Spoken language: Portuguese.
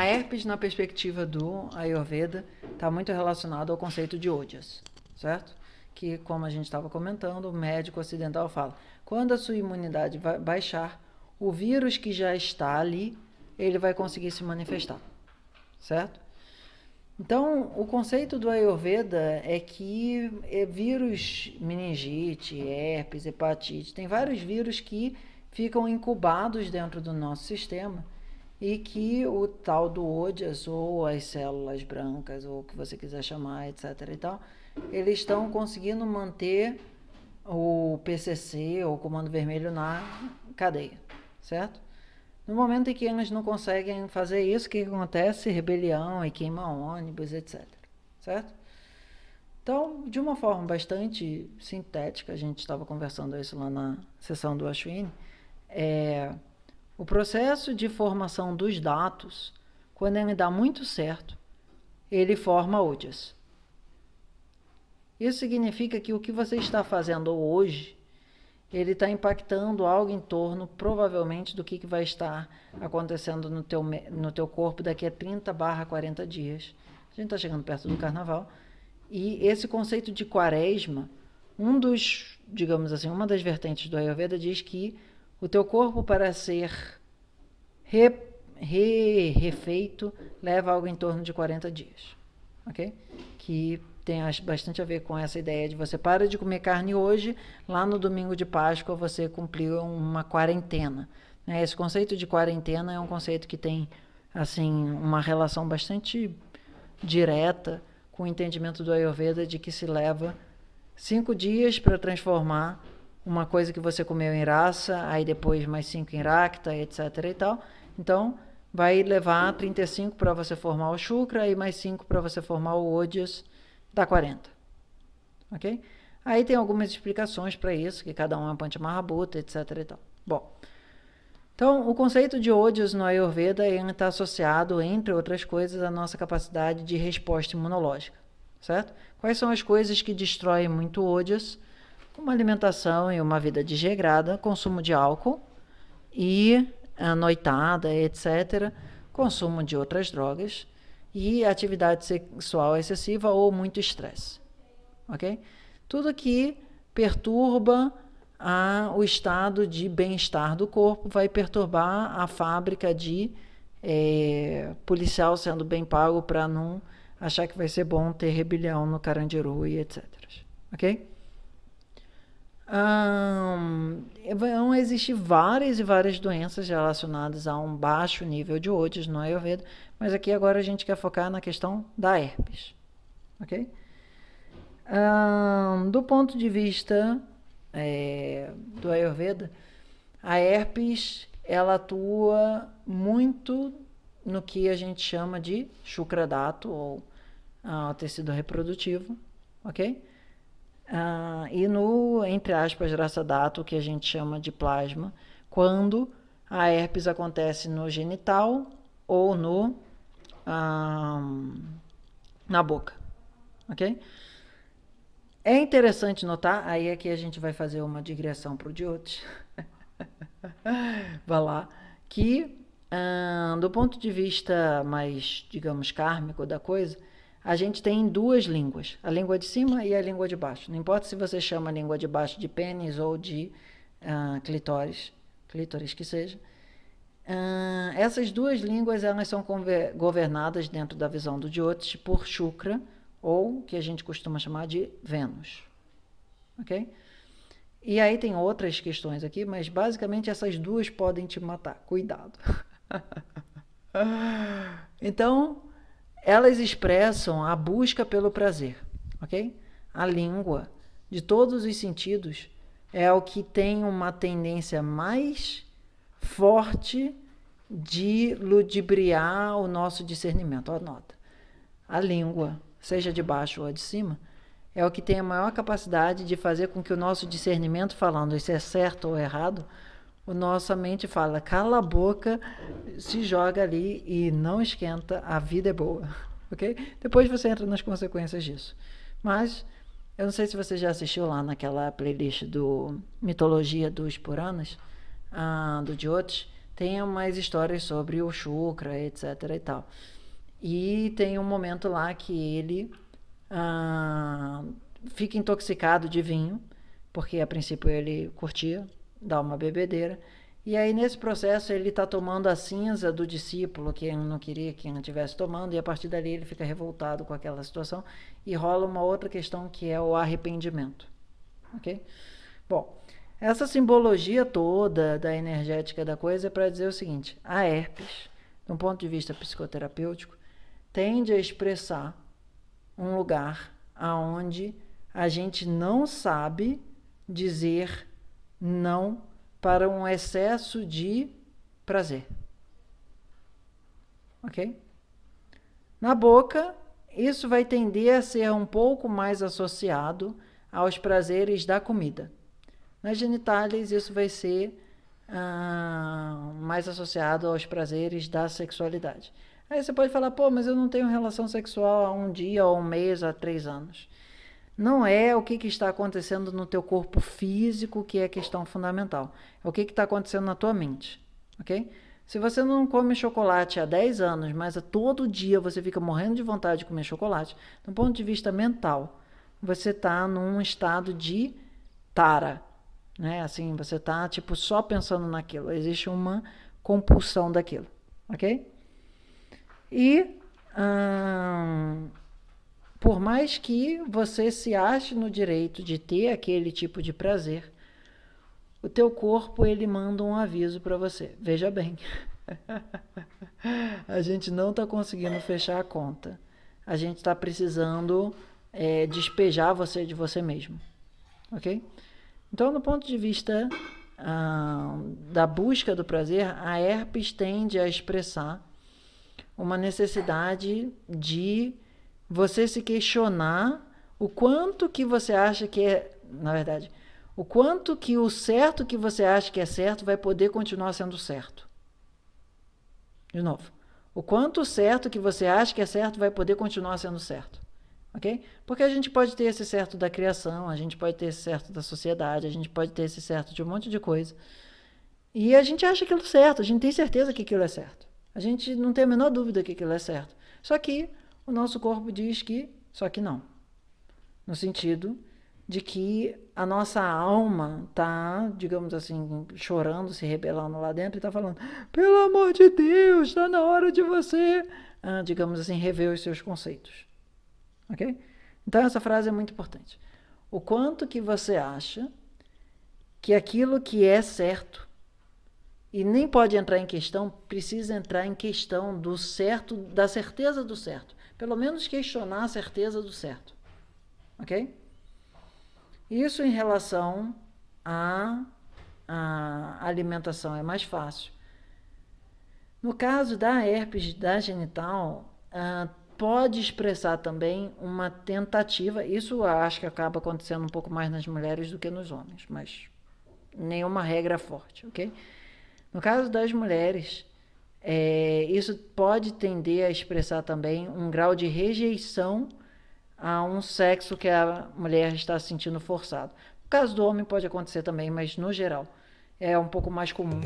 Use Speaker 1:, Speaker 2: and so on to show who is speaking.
Speaker 1: A herpes, na perspectiva do Ayurveda, está muito relacionado ao conceito de ojas, certo? Que, como a gente estava comentando, o médico ocidental fala: quando a sua imunidade vai baixar, o vírus que já está ali, ele vai conseguir se manifestar, certo? Então, o conceito do Ayurveda é que é, vírus meningite, herpes, hepatite, tem vários vírus que ficam incubados dentro do nosso sistema e que o tal do odias ou as células brancas ou o que você quiser chamar, etc. e tal, eles estão conseguindo manter o PCC ou o Comando Vermelho na cadeia, certo? No momento em que eles não conseguem fazer isso, o que acontece? Rebelião e queima ônibus, etc. Certo? Então, de uma forma bastante sintética, a gente estava conversando isso lá na sessão do Ashwin, é, o processo de formação dos dados, quando ele dá muito certo, ele forma odias. Isso significa que o que você está fazendo hoje, ele está impactando algo em torno, provavelmente, do que, que vai estar acontecendo no teu, no teu corpo daqui a 30 barra 40 dias. A gente está chegando perto do carnaval. E esse conceito de quaresma, um dos, digamos assim, uma das vertentes do Ayurveda diz que o teu corpo para ser re, re, refeito leva algo em torno de 40 dias, ok? Que tem bastante a ver com essa ideia de você para de comer carne hoje, lá no domingo de Páscoa você cumpriu uma quarentena. Né? Esse conceito de quarentena é um conceito que tem assim uma relação bastante direta com o entendimento do Ayurveda de que se leva cinco dias para transformar uma coisa que você comeu em raça, aí depois mais 5 em racta, etc. e tal. Então, vai levar 35 para você formar o chukra e mais 5 para você formar o odias, dá 40. Ok? Aí tem algumas explicações para isso, que cada um é um panchamahabhuta, etc. e tal. Bom, então o conceito de odias no Ayurveda está associado, entre outras coisas, à nossa capacidade de resposta imunológica, certo? Quais são as coisas que destroem muito odias? uma alimentação e uma vida desregrada, consumo de álcool e anoitada, eh, etc., consumo de outras drogas e atividade sexual excessiva ou muito estresse. Ok? Tudo que perturba a, ah, o estado de bem-estar do corpo vai perturbar a fábrica de é, policial sendo bem pago para não achar que vai ser bom ter rebelião no Carandiru e etc. Ok? Um, vão existir várias e várias doenças relacionadas a um baixo nível de odis no Ayurveda, mas aqui agora a gente quer focar na questão da herpes, ok? Um, do ponto de vista é, do Ayurveda, a herpes ela atua muito no que a gente chama de chucradato ou ah, tecido reprodutivo, ok? Ah, e no, entre aspas, graça dato que a gente chama de plasma, quando a herpes acontece no genital ou no na boca, ok? É interessante notar, aí aqui é a gente vai fazer uma digressão para o Diotes, vai lá, que do ponto de vista mais, digamos, kármico da coisa, a gente tem duas línguas, a língua de cima e a língua de baixo. Não importa se você chama a língua de baixo de pênis ou de uh, clitóris, clítoris que seja. Uh, essas duas línguas elas são governadas dentro da visão do Jyotish por Shukra, ou que a gente costuma chamar de Vênus. Ok? E aí tem outras questões aqui, mas basicamente essas duas podem te matar. Cuidado. então, elas expressam a busca pelo prazer, ok? A língua, de todos os sentidos, é o que tem uma tendência mais forte de ludibriar o nosso discernimento. Anota. A língua, seja de baixo ou de cima, é o que tem a maior capacidade de fazer com que o nosso discernimento, falando isso é certo ou errado, o nossa mente fala, cala a boca, se joga ali e não esquenta, a vida é boa, ok? Depois você entra nas consequências disso. Mas eu não sei se você já assistiu lá naquela playlist do Mitologia dos Puranas, ah, do Jyotish, tem umas histórias sobre o Shukra, etc e tal. E tem um momento lá que ele ah, fica intoxicado de vinho, porque a princípio ele curtia dá uma bebedeira. E aí, nesse processo, ele está tomando a cinza do discípulo que não queria que não estivesse tomando, e a partir dali ele fica revoltado com aquela situação e rola uma outra questão que é o arrependimento. Ok? Bom, essa simbologia toda da energética da coisa é para dizer o seguinte: a herpes, de um ponto de vista psicoterapêutico, tende a expressar um lugar aonde a gente não sabe dizer não para um excesso de prazer. Ok? Na boca, isso vai tender a ser um pouco mais associado aos prazeres da comida. Nas genitais, isso vai ser ah, mais associado aos prazeres da sexualidade. Aí você pode falar, pô, mas eu não tenho relação sexual há um dia, ou um mês, há três anos. Não é o que, que está acontecendo no teu corpo físico que é a questão fundamental. É o que está acontecendo na tua mente, ok? Se você não come chocolate há 10 anos, mas é todo dia você fica morrendo de vontade de comer chocolate, do ponto de vista mental, você está num estado de tara, né? Assim, você está tipo só pensando naquilo. Existe uma compulsão daquilo, ok? E hum, por mais que você se ache no direito de ter aquele tipo de prazer, o teu corpo ele manda um aviso para você. Veja bem, a gente não está conseguindo fechar a conta. A gente está precisando é, despejar você de você mesmo, ok? Então, do ponto de vista ah, da busca do prazer, a herpes tende a expressar uma necessidade de você se questionar o quanto que você acha que é, na verdade, o quanto que o certo que você acha que é certo vai poder continuar sendo certo. De novo, o quanto certo que você acha que é certo vai poder continuar sendo certo. Ok? Porque a gente pode ter esse certo da criação, a gente pode ter esse certo da sociedade, a gente pode ter esse certo de um monte de coisa. E a gente acha aquilo certo, a gente tem certeza que aquilo é certo. A gente não tem a menor dúvida que aquilo é certo. Só que o nosso corpo diz que, só que não. No sentido de que a nossa alma tá, digamos assim, chorando, se rebelando lá dentro e tá falando: pelo amor de Deus, está na hora de você, ah, digamos assim, rever os seus conceitos. Ok? Então, essa frase é muito importante. O quanto que você acha que aquilo que é certo e nem pode entrar em questão, precisa entrar em questão do certo, da certeza do certo pelo menos questionar a certeza do certo. Ok? Isso em relação à, à alimentação é mais fácil. No caso da herpes da genital, ah, pode expressar também uma tentativa. Isso acho que acaba acontecendo um pouco mais nas mulheres do que nos homens, mas nenhuma regra forte, ok? No caso das mulheres, é, isso pode tender a expressar também um grau de rejeição a um sexo que a mulher está se sentindo forçado. No caso do homem pode acontecer também, mas no geral é um pouco mais comum.